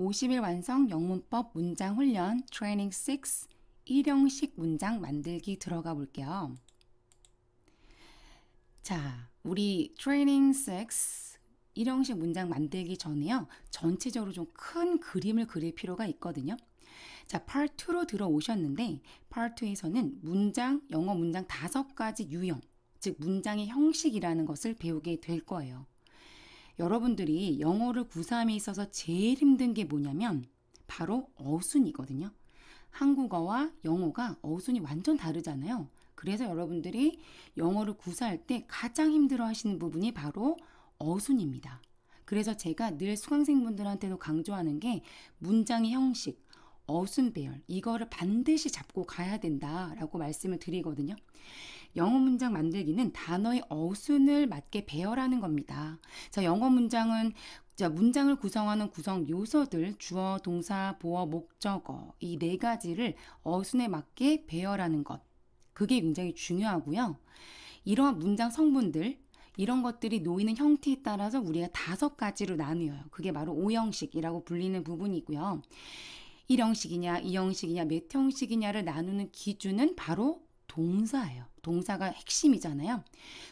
50일 완성 영문법 문장 훈련 트레이닝 6 일형식 문장 만들기 들어가 볼게요. 자, 우리 트레이닝 6 일형식 문장 만들기 전에요. 전체적으로 좀 큰 그림을 그릴 필요가 있거든요. 자, p a 로 들어오셨는데 p a 에서는 문장, 영어 문장 다섯 가지 유형, 즉 문장의 형식이라는 것을 배우게 될 거예요. 여러분들이 영어를 구사함에 있어서 제일 힘든 게 뭐냐면 바로 어순이거든요. 한국어와 영어가 어순이 완전 다르잖아요. 그래서 여러분들이 영어를 구사할 때 가장 힘들어 하시는 부분이 바로 어순입니다. 그래서 제가 늘 수강생분들한테도 강조하는 게 문장의 형식, 어순배열 이거를 반드시 잡고 가야 된다라고 말씀을 드리거든요. 영어 문장 만들기는 단어의 어순을 맞게 배열하는 겁니다. 자, 영어 문장은 자, 문장을 구성하는 구성 요소들, 주어, 동사, 보어, 목적어 이 네 가지를 어순에 맞게 배열하는 것. 그게 굉장히 중요하고요. 이러한 문장 성분들, 이런 것들이 놓이는 형태에 따라서 우리가 다섯 가지로 나누어요. 그게 바로 오형식이라고 불리는 부분이고요. 1형식이냐2형식이냐몇 형식이냐를 나누는 기준은 바로 동사예요. 동사가 핵심이잖아요.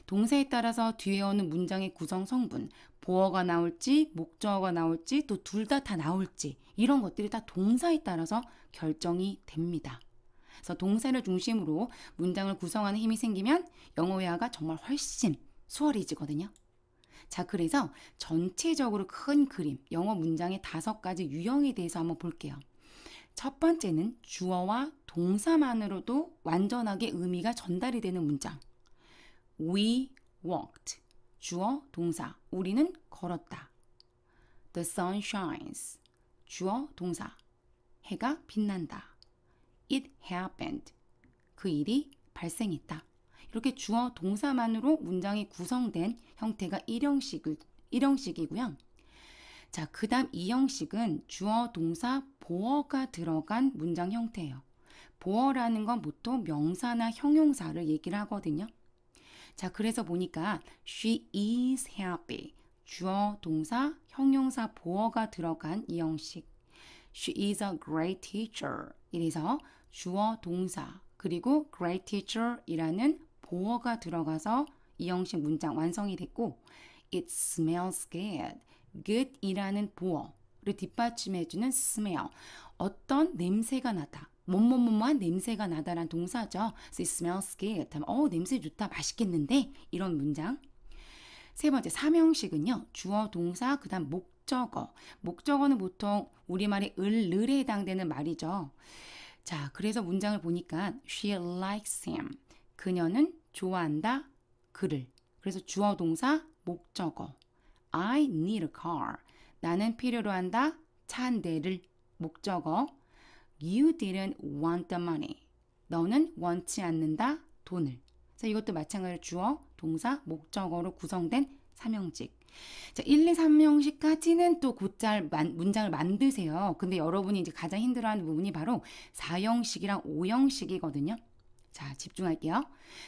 동사에 따라서 뒤에 오는 문장의 구성 성분, 보어가 나올지 목적어가 나올지 또 둘 다다 다 나올지 이런 것들이 다 동사에 따라서 결정이 됩니다. 그래서 동사를 중심으로 문장을 구성하는 힘이 생기면 영어 회화가 정말 훨씬 수월해지거든요. 자, 그래서 전체적으로 큰 그림, 영어 문장의 다섯 가지 유형에 대해서 한번 볼게요. 첫 번째는 주어와 동사만으로도 완전하게 의미가 전달이 되는 문장. We walked. 주어, 동사. 우리는 걸었다. The sun shines. 주어, 동사. 해가 빛난다. It happened. 그 일이 발생했다. 이렇게 주어, 동사만으로 문장이 구성된 형태가 일형식, 일형식이고요. 자, 그 다음 이형식은 주어, 동사, 보어가 들어간 문장 형태예요. 보어라는 건 보통 명사나 형용사를 얘기를 하거든요. 자, 그래서 보니까 she is happy. 주어, 동사, 형용사, 보어가 들어간 이 형식. She is a great teacher. 이래서 주어, 동사, 그리고 great teacher 이라는 보어가 들어가서 이 형식 문장 완성이 됐고, it smells good. good 이라는 보어, 를 뒷받침해주는 스멜. 어떤 냄새가 나다. 뭐뭐뭐뭐한 냄새가 나다란 동사죠. So it smells good. 어, 냄새 좋다. 맛있겠는데? 이런 문장. 세 번째, 사명식은요. 주어, 동사, 그 다음 목적어. 목적어는 보통 우리말의 을, 를에 해당되는 말이죠. 자, 그래서 문장을 보니까 she likes him. 그녀는 좋아한다. 그를. 그래서 주어, 동사, 목적어. I need a car. 나는 필요로 한다. 찬데를 목적어. You didn't want the money. 너는 원치 않는다. 돈을. 자, 이것도 마찬가지로 주어, 동사, 목적어로 구성된 삼형식. 자, 1, 2, 3형식까지는 또 곧잘 문장을 만드세요. 근데 여러분이 이제 가장 힘들어하는 부분이 바로 4형식이랑 5형식이거든요. 자, 집중할게요.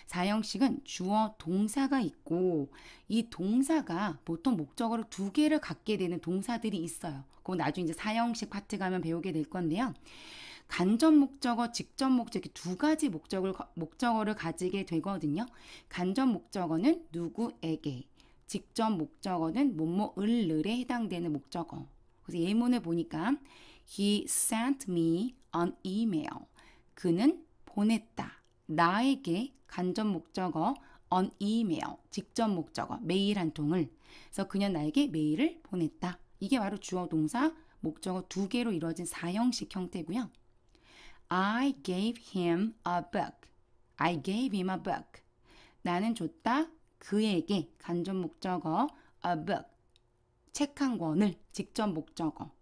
사형식은 주어 동사가 있고 이 동사가 보통 목적어로두 개를 갖게 되는 동사들이 있어요. 그거 나중에 이제 사형식 파트 가면 배우게 될 건데요. 간접 목적어, 직접 목적어 두 가지 목적을 목적어를 가지게 되거든요. 간접 목적어는 누구에게, 직접 목적어는 뭐뭐을를에 해당되는 목적어. 그래서 예문을 보니까 he sent me an email. 그는 보냈다. 나에게 간접 목적어 on email, 직접 목적어, 메일 한 통을. 그래서 그녀 나에게 메일을 보냈다. 이게 바로 주어 동사 목적어 두 개로 이루어진 사형식 형태고요. I gave him a book. I gave him a book. 나는 줬다. 그에게 간접 목적어 a book. 책 한 권을 직접 목적어.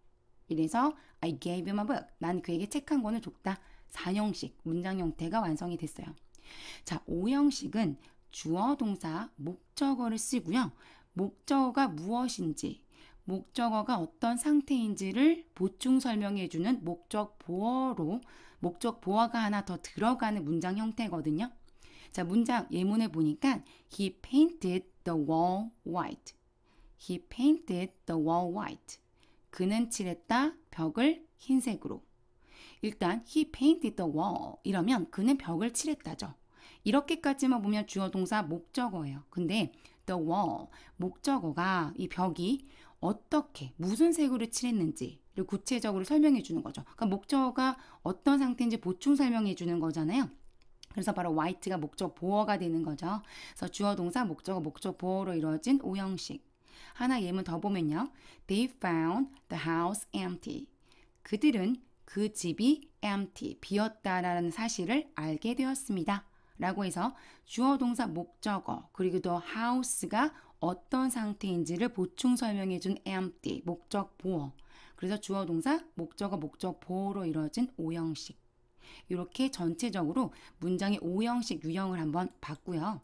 이래서 I gave him a book. 난 그에게 책 한 권을 줬다. 4형식 문장 형태가 완성이 됐어요. 자, 5형식은 주어, 동사, 목적어를 쓰고요. 목적어가 무엇인지, 목적어가 어떤 상태인지를 보충 설명해주는 목적 보어로 목적 보어가 하나 더 들어가는 문장 형태거든요. 자, 문장 예문에 보니까 he painted the wall white. he painted the wall white. 그는 칠했다 벽을 흰색으로. 일단 he painted the wall 이러면 그는 벽을 칠했다죠. 이렇게까지만 보면 주어 동사 목적어예요. 근데 the wall 목적어가 이 벽이 어떻게 무슨 색으로 칠했는지 를 구체적으로 설명해 주는 거죠. 그러니까 목적어가 어떤 상태인지 보충 설명해 주는 거잖아요. 그래서 바로 white가 목적 보어가 되는 거죠. 그래서 주어 동사 목적어 목적 보어로 이루어진 오형식. 하나 예문 더 보면요. They found the house empty. 그들은 그 집이 empty, 비었다라는 사실을 알게 되었습니다. 라고 해서 주어 동사 목적어 그리고 더 house가 어떤 상태인지를 보충 설명해 준 empty 목적 보어 그래서 주어 동사 목적어 목적 보어로 이루어진 오형식 이렇게 전체적으로 문장의 오형식 유형을 한번 봤고요.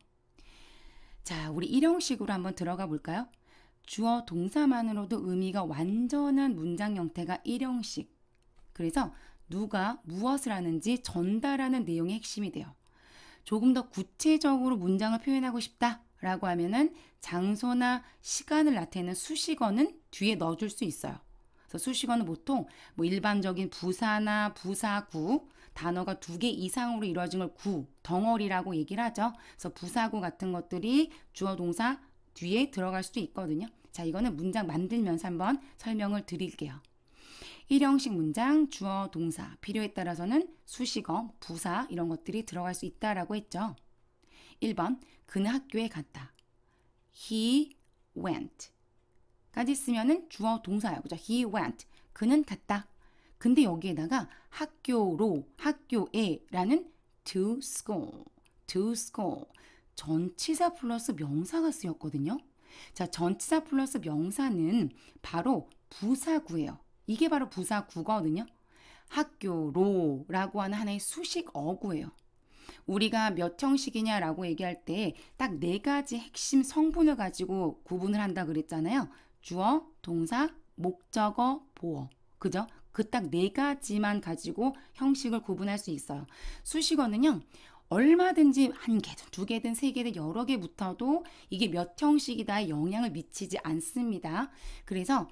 자, 우리 일형식으로 한번 들어가 볼까요? 주어 동사만으로도 의미가 완전한 문장 형태가 일형식 그래서 누가 무엇을 하는지 전달하는 내용의 핵심이 돼요. 조금 더 구체적으로 문장을 표현하고 싶다 라고 하면은 장소나 시간을 나타내는 수식어는 뒤에 넣어줄 수 있어요. 그래서 수식어는 보통 뭐 일반적인 부사나 부사구 단어가 두 개 이상으로 이루어진 걸 구, 덩어리라고 얘기를 하죠. 그래서 부사구 같은 것들이 주어 동사 뒤에 들어갈 수도 있거든요. 자, 이거는 문장 만들면서 한번 설명을 드릴게요. 일형식 문장, 주어, 동사, 필요에 따라서는 수식어, 부사 이런 것들이 들어갈 수 있다라고 했죠. 1번 그는 학교에 갔다. He went. 까지 쓰면은 주어 동사예요. 그죠? He went. 그는 갔다. 근데 여기에다가 학교로, 학교에 라는 to school, to school. 전치사 플러스 명사가 쓰였거든요. 자, 전치사 플러스 명사는 바로 부사구예요. 이게 바로 부사구거든요. 학교로라고 하는 하나의 수식 어구예요. 우리가 몇 형식이냐라고 얘기할 때 딱 네 가지 핵심 성분을 가지고 구분을 한다 그랬잖아요. 주어, 동사, 목적어, 보어. 그죠? 그 딱 네 가지만 가지고 형식을 구분할 수 있어요. 수식어는요. 얼마든지 한 개든 두 개든 세 개든 여러 개 붙어도 이게 몇형식이다 영향을 미치지 않습니다. 그래서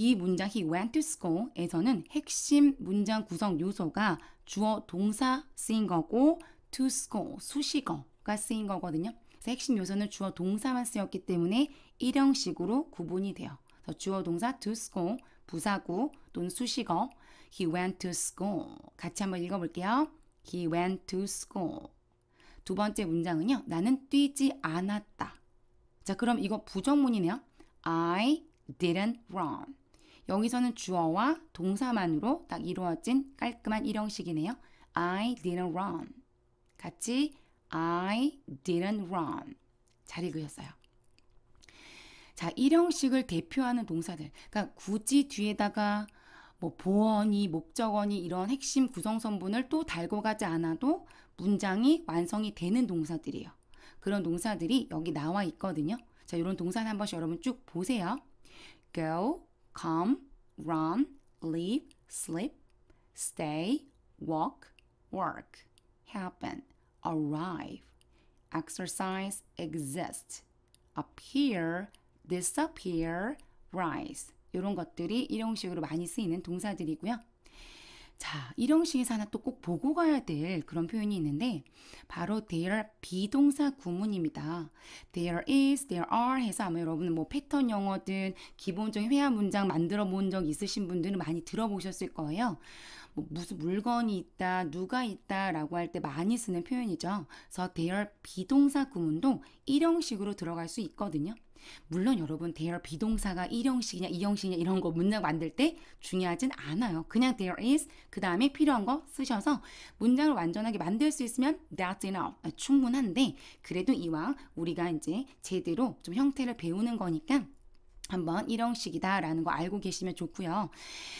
이 문장 he went to school에서는 핵심 문장 구성 요소가 주어 동사 쓰인 거고 to school 수식어가 쓰인 거거든요. 그래서 핵심 요소는 주어 동사만 쓰였기 때문에 일형식으로 구분이 돼요. 그래서 주어 동사 to school 부사구 또는 수식어 he went to school 같이 한번 읽어볼게요. he went to school 두 번째 문장은요. 나는 뛰지 않았다. 자, 그럼 이거 부정문이네요. I didn't run. 여기서는 주어와 동사만으로 딱 이루어진 깔끔한 일형식이네요. I didn't run. 같이 I didn't run. 잘 읽으셨어요. 자, 일형식을 대표하는 동사들. 그러니까 굳이 뒤에다가 뭐 보어니 목적어니 이런 핵심 구성 성분을 또 달고 가지 않아도 문장이 완성이 되는 동사들이에요. 그런 동사들이 여기 나와 있거든요. 자, 이런 동사한 번씩 여러분 쭉 보세요. Go, come, run, l e a v e sleep, stay, walk, work, happen, arrive, exercise, exist, appear, disappear, rise 이런 것들이 일용식으로 많이 쓰이는 동사들이고요. 자, 일형식에서 하나 또 꼭 보고 가야 될 그런 표현이 있는데 바로 there 비동사 구문입니다. there is, there are 해서 아마 여러분 뭐 패턴 영어든 기본적인 회화 문장 만들어 본 적 있으신 분들은 많이 들어보셨을 거예요. 뭐 무슨 물건이 있다, 누가 있다라고 할 때 많이 쓰는 표현이죠. 그래서 there 비동사 구문도 일형식으로 들어갈 수 있거든요. 물론 여러분 t h e r 비동사가 일형식이냐 이형식이냐 이런 거 문장 만들 때 중요하진 않아요. 그냥 t h e r is 그 다음에 필요한 거 쓰셔서 문장을 완전하게 만들 수 있으면 that's enough 아, 충분한데 그래도 이왕 우리가 이제 제대로 좀 형태를 배우는 거니까 한번 일형식이다라는 거 알고 계시면 좋고요.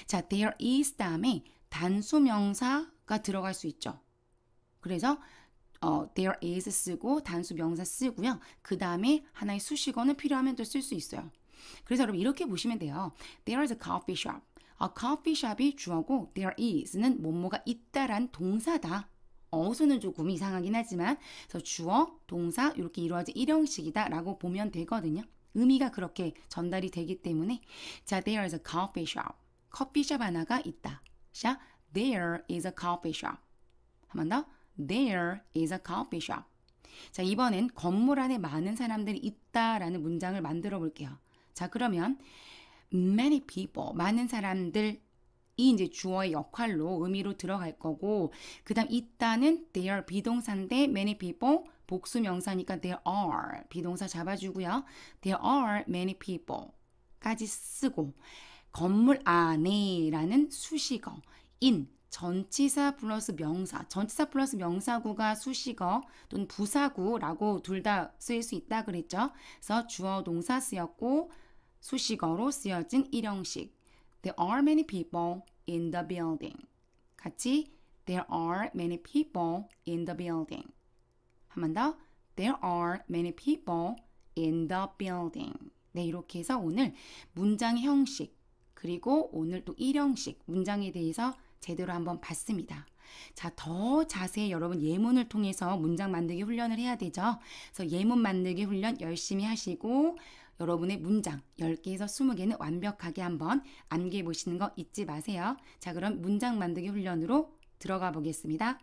자, there is 다음에 단수명사가 들어갈 수 있죠. 그래서 어, there is 쓰고 단수 명사 쓰고요. 그 다음에 하나의 수식어는 필요하면 또 쓸 수 있어요. 그래서 여러분 이렇게 보시면 돼요. There is a coffee shop. A 아, coffee shop이 주어고 there is는 뭐뭐가 있다란 동사다. 어수는 조금 이상하긴 하지만 그래서 주어, 동사 이렇게 이루어진 일형식이다 라고 보면 되거든요. 의미가 그렇게 전달이 되기 때문에 자, there is a coffee shop. 커피숍 하나가 있다. 자, there is a coffee shop. 한번 더. There is a coffee shop. 자, 이번엔 건물 안에 많은 사람들이 있다라는 문장을 만들어 볼게요. 자, 그러면 many people, 많은 사람들 이 이제 주어의 역할로 의미로 들어갈 거고 그다음 있다는 there 비동사인 many people 복수 명사니까 there are 비동사 잡아주고요. there are many people까지 쓰고 건물 안에라는 수식어 in 전치사 플러스 명사, 전치사 플러스 명사구가 수식어 또는 부사구라고 둘 다 쓰일 수 있다 그랬죠. 그래서 주어 동사 쓰였고 수식어로 쓰여진 일형식. There are many people in the building. 같이 There are many people in the building. 한 번 더. There are many people in the building. 네, 이렇게 해서 오늘 문장 형식 그리고 오늘 또 일형식 문장에 대해서 제대로 한번 봤습니다. 자, 더 자세히 여러분 예문을 통해서 문장 만들기 훈련을 해야 되죠. 그래서 예문 만들기 훈련 열심히 하시고 여러분의 문장 10개에서 20개는 완벽하게 한번 암기해 보시는 거 잊지 마세요. 자, 그럼 문장 만들기 훈련으로 들어가 보겠습니다.